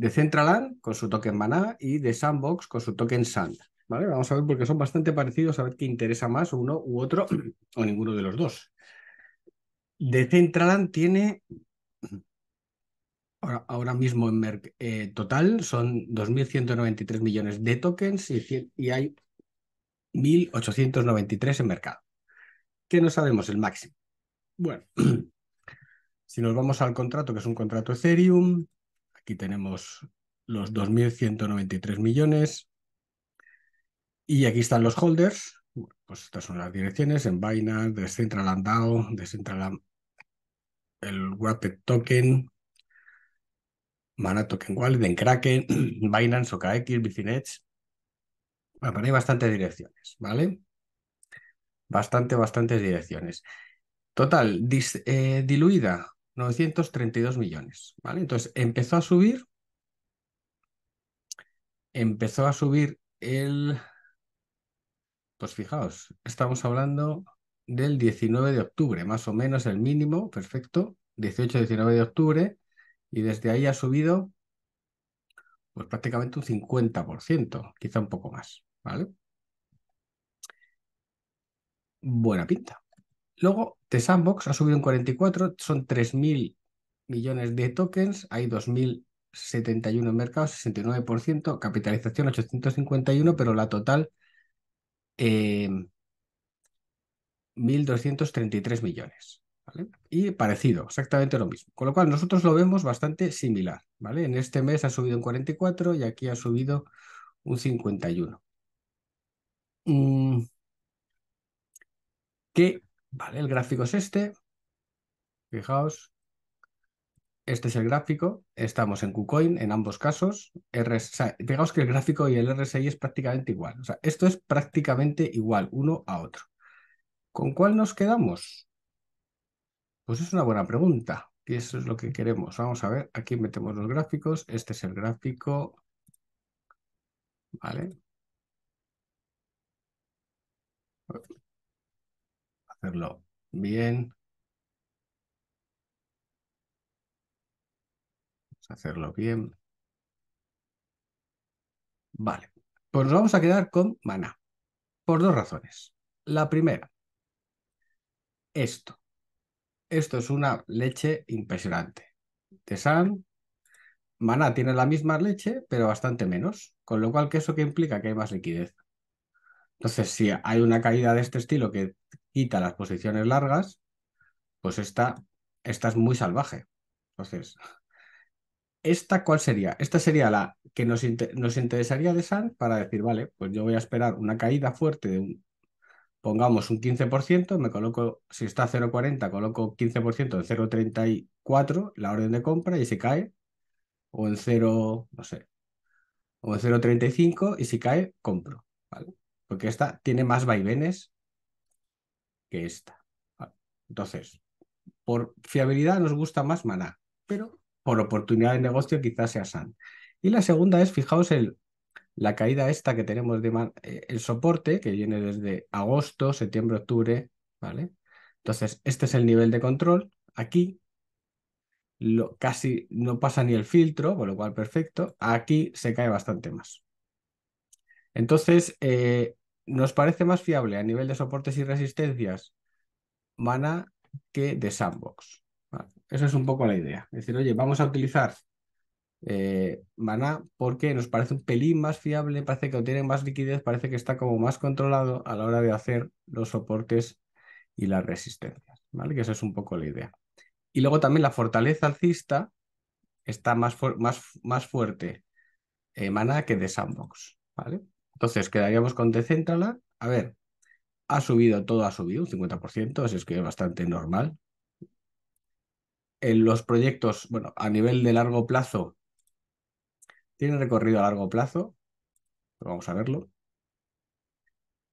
de Centraland con su token MANA y de Sandbox con su token Sand. ¿Vale? Vamos a ver porque son bastante parecidos, a ver qué interesa más uno u otro o ninguno de los dos. De Centraland tiene ahora, mismo en eh, total son 2.193 millones de tokens y, hay 1.893 en mercado. ¿Qué no sabemos el máximo. Bueno, si nos vamos al contrato, que es un contrato Ethereum, Aquí tenemos los 2.193 millones. Y aquí están los holders. pues estas son las direcciones en Binance, Decentraland DAO, Central, el Wrapped Token, Mana Token Wallet, en Kraken, Binance, OKX, Bitfinex. Bueno, hay bastantes direcciones, ¿vale? Bastante, bastantes direcciones. Total, eh, diluida, 932 millones, ¿vale? Entonces empezó a subir, empezó a subir el, pues fijaos, estamos hablando del 19 de octubre, más o menos el mínimo, perfecto, 18-19 de octubre, y desde ahí ha subido pues prácticamente un 50%, quizá un poco más, ¿vale? Buena pinta. Luego, The Sandbox ha subido en 44, son 3.000 millones de tokens, hay 2.071 en mercado, 69%, capitalización 851, pero la total 1.233 em, millones. ¿vale? Y parecido, exactamente lo mismo. Con lo cual, nosotros lo vemos bastante similar. ¿vale? En este mes ha subido un 44 y aquí ha subido un 51. Mm. ¿Qué Vale, el gráfico es este. Fijaos. Este es el gráfico. Estamos en KuCoin en ambos casos. fijaos que el gráfico y el RSI es prácticamente igual. O sea, esto es prácticamente igual uno a otro. ¿Con cuál nos quedamos? Pues es una buena pregunta. Y eso es lo que queremos. Vamos a ver, aquí metemos los gráficos. Este es el gráfico. ¿Vale? hacerlo bien. Vamos a hacerlo bien. Vale, pues nos vamos a quedar con maná. Por dos razones. La primera, esto. Esto es una leche impresionante. Tesan, maná tiene la misma leche, pero bastante menos, con lo cual que eso que implica que hay más liquidez. Entonces, si hay una caída de este estilo que quita las posiciones largas, pues esta, esta es muy salvaje. Entonces, ¿esta cuál sería? Esta sería la que nos, interesaría de SAN para decir, vale, pues yo voy a esperar una caída fuerte de un, pongamos un 15%, me coloco, si está a 0,40, coloco 15% en 0,34 la orden de compra y si cae, o en 0, no sé, o en 0,35 y si cae, compro. ¿vale? porque esta tiene más vaivenes que esta. Entonces, por fiabilidad nos gusta más Maná, pero por oportunidad de negocio quizás sea San. Y la segunda es, fijaos, el, la caída esta que tenemos de eh, el soporte que viene desde agosto, septiembre, octubre, ¿vale? Entonces, este es el nivel de control. Aquí lo, casi no pasa ni el filtro, con lo cual perfecto. Aquí se cae bastante más. Entonces, eh, nos parece más fiable a nivel de soportes y resistencias Mana que de Sandbox. Esa es un poco la idea. Es decir, oye, vamos a utilizar eh, Mana porque nos parece un pelín más fiable, parece que tiene más liquidez, parece que está como más controlado a la hora de hacer los soportes y las resistencias. ¿vale? Que esa es un poco la idea. Y luego también la fortaleza alcista está más, más, fuerte eh, Mana que de Sandbox. ¿vale? Entonces quedaríamos con Decentraland. A ver, ha subido, todo ha subido, un 50%, eso es que es bastante normal. En los proyectos, bueno, a nivel de largo plazo, tiene recorrido a largo plazo, vamos a verlo.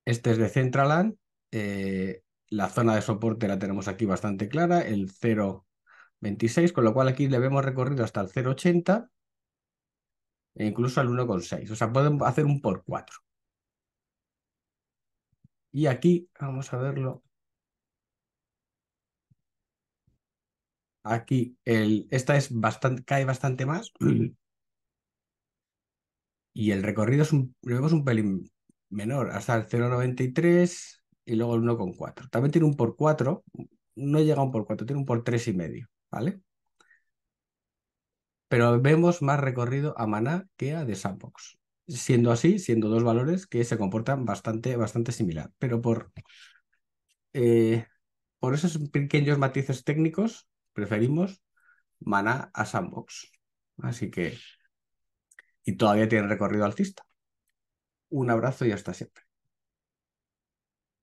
Este es Decentraland, eh, la zona de soporte la tenemos aquí bastante clara, el 0,26, con lo cual aquí le vemos recorrido hasta el 0,80 e incluso al 1,6. O sea, pueden hacer un por 4. Y aquí, vamos a verlo. Aquí, esta cae bastante más. Y el recorrido es un, lo vemos un pelín menor, hasta el 0,93 y luego el 1,4. También tiene un por 4, no llega a un por 4, tiene un por 3,5, ¿vale? pero vemos más recorrido a Maná que a de Sandbox. Siendo así, siendo dos valores que se comportan bastante, bastante similar, pero por, eh, por esos pequeños matices técnicos preferimos Maná a Sandbox. Así que, y todavía tiene recorrido alcista. Un abrazo y hasta siempre.